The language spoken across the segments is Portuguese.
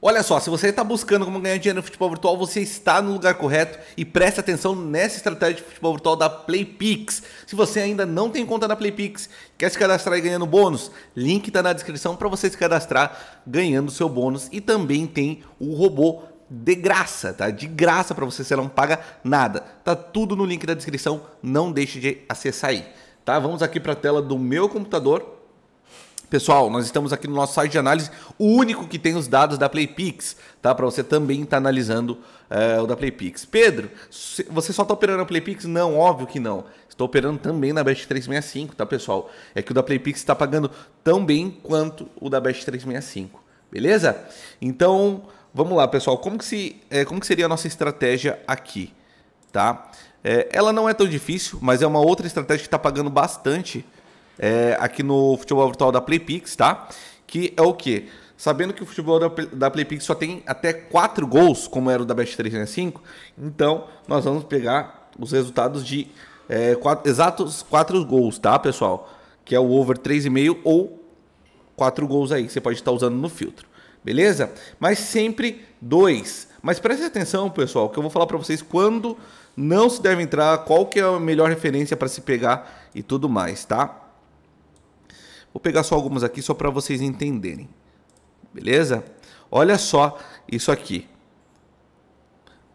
Olha só, se você está buscando como ganhar dinheiro no futebol virtual, você está no lugar correto e preste atenção nessa estratégia de futebol virtual da PlayPix. Se você ainda não tem conta na PlayPix, quer se cadastrar e ganhando bônus, link está na descrição para você se cadastrar ganhando seu bônus e também tem o robô de graça, tá? De graça para você, você não paga nada. Tá tudo no link da descrição, não deixe de acessar aí, tá? Vamos aqui para a tela do meu computador. Pessoal, nós estamos aqui no nosso site de análise, o único que tem os dados da Playpix, tá? Para você também estar tá analisando uh, o da Playpix. Pedro, você só está operando na Playpix? Não, óbvio que não. Estou operando também na Best 365, tá, pessoal? É que o da Playpix está pagando tão bem quanto o da Best 365, beleza? Então, vamos lá, pessoal. Como que, se, é, como que seria a nossa estratégia aqui, tá? É, ela não é tão difícil, mas é uma outra estratégia que está pagando bastante é, aqui no futebol virtual da Playpix, tá? Que é o quê? Sabendo que o futebol da, da Playpix só tem até 4 gols, como era o da Best 365, então nós vamos pegar os resultados de é, quatro, exatos 4 gols, tá, pessoal? Que é o over 3,5 ou 4 gols aí, que você pode estar usando no filtro, beleza? Mas sempre 2. Mas preste atenção, pessoal, que eu vou falar para vocês quando não se deve entrar, qual que é a melhor referência para se pegar e tudo mais, tá? Vou pegar só algumas aqui só para vocês entenderem. Beleza? Olha só isso aqui.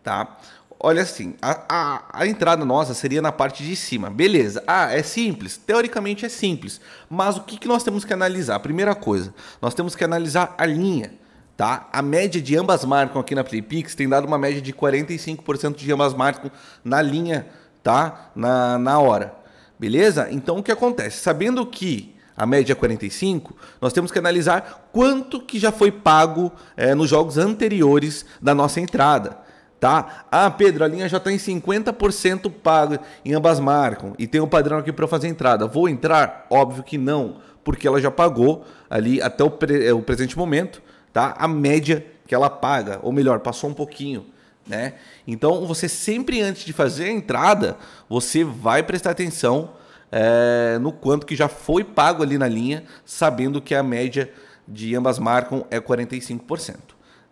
Tá? Olha assim, a, a, a entrada nossa seria na parte de cima. Beleza. Ah, é simples? Teoricamente é simples. Mas o que, que nós temos que analisar? Primeira coisa, nós temos que analisar a linha tá? A média de ambas marcam aqui na Playpix tem dado uma média de 45% de ambas marcam na linha, tá? Na, na hora. Beleza? Então o que acontece? Sabendo que a média 45, é nós temos que analisar quanto que já foi pago é, nos jogos anteriores da nossa entrada. Tá? Ah, Pedro, a linha já está em 50% pago em ambas marcam e tem um padrão aqui para fazer entrada. Vou entrar? Óbvio que não, porque ela já pagou ali até o, pre é, o presente momento tá? a média que ela paga, ou melhor, passou um pouquinho. Né? Então, você sempre antes de fazer a entrada, você vai prestar atenção é, no quanto que já foi pago ali na linha, sabendo que a média de ambas marcam é 45%,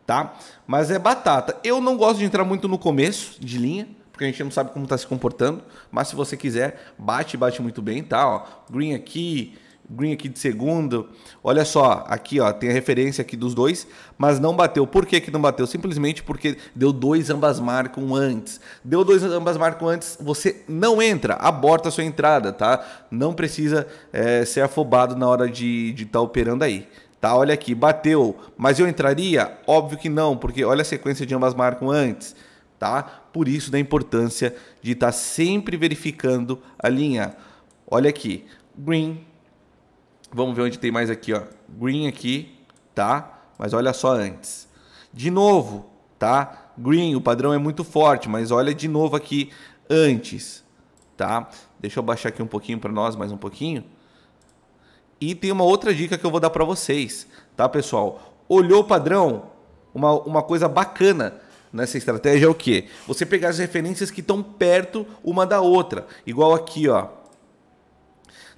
tá? Mas é batata. Eu não gosto de entrar muito no começo de linha, porque a gente não sabe como está se comportando, mas se você quiser, bate, bate muito bem, tá? Ó, green aqui, Green aqui de segundo. Olha só, aqui ó, tem a referência aqui dos dois, mas não bateu. Por que, que não bateu? Simplesmente porque deu dois ambas marcam antes. Deu dois ambas marcam antes, você não entra, aborta a sua entrada, tá? Não precisa é, ser afobado na hora de estar tá operando aí. Tá, olha aqui, bateu, mas eu entraria? Óbvio que não, porque olha a sequência de ambas marcam antes, tá? Por isso da importância de estar tá sempre verificando a linha. Olha aqui, green, Vamos ver onde tem mais aqui, ó. Green aqui, tá? Mas olha só antes. De novo, tá? Green, o padrão é muito forte, mas olha de novo aqui antes, tá? Deixa eu baixar aqui um pouquinho para nós, mais um pouquinho. E tem uma outra dica que eu vou dar para vocês, tá, pessoal? Olhou o padrão, uma, uma coisa bacana nessa estratégia é o quê? Você pegar as referências que estão perto uma da outra, igual aqui, ó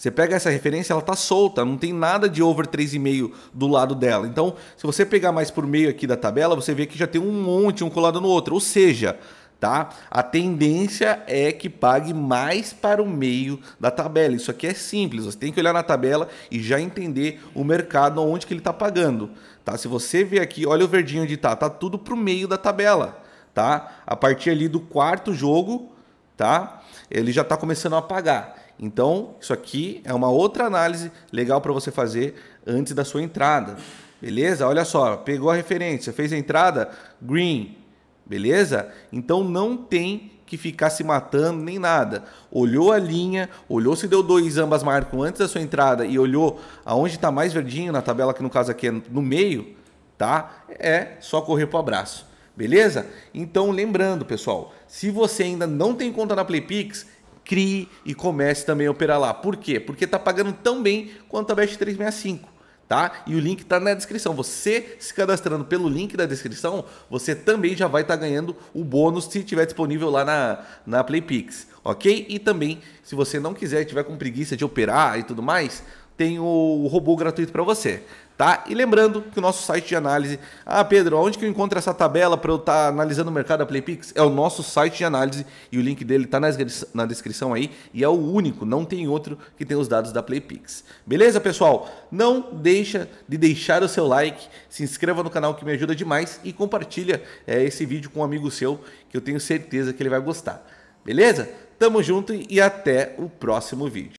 você pega essa referência, ela tá solta, não tem nada de over 3,5 do lado dela. Então, se você pegar mais por meio aqui da tabela, você vê que já tem um monte um colado no outro. Ou seja, tá? A tendência é que pague mais para o meio da tabela. Isso aqui é simples, você tem que olhar na tabela e já entender o mercado onde que ele está pagando, tá? Se você ver aqui, olha o verdinho onde tá, tá tudo para o meio da tabela, tá? A partir ali do quarto jogo, tá? Ele já está começando a pagar. Então, isso aqui é uma outra análise legal para você fazer antes da sua entrada. Beleza? Olha só, pegou a referência, fez a entrada, green. Beleza? Então não tem que ficar se matando nem nada. Olhou a linha, olhou se deu dois, ambas marcam antes da sua entrada e olhou aonde está mais verdinho na tabela, que no caso aqui é no meio, tá? É só correr para o abraço. Beleza? Então, lembrando, pessoal, se você ainda não tem conta na PlayPix, crie e comece também a operar lá. Por quê? Porque está pagando tão bem quanto a Best 365. Tá? E o link está na descrição. Você se cadastrando pelo link da descrição, você também já vai estar tá ganhando o bônus se estiver disponível lá na, na Playpix, ok? E também, se você não quiser, tiver com preguiça de operar e tudo mais, tem o robô gratuito para você. Tá? E lembrando que o nosso site de análise. Ah, Pedro, onde que eu encontro essa tabela para eu estar tá analisando o mercado da Playpix? É o nosso site de análise e o link dele está na descrição aí e é o único, não tem outro que tem os dados da Playpix. Beleza, pessoal? Não deixa de deixar o seu like, se inscreva no canal que me ajuda demais e compartilha é, esse vídeo com um amigo seu que eu tenho certeza que ele vai gostar. Beleza? Tamo junto e até o próximo vídeo.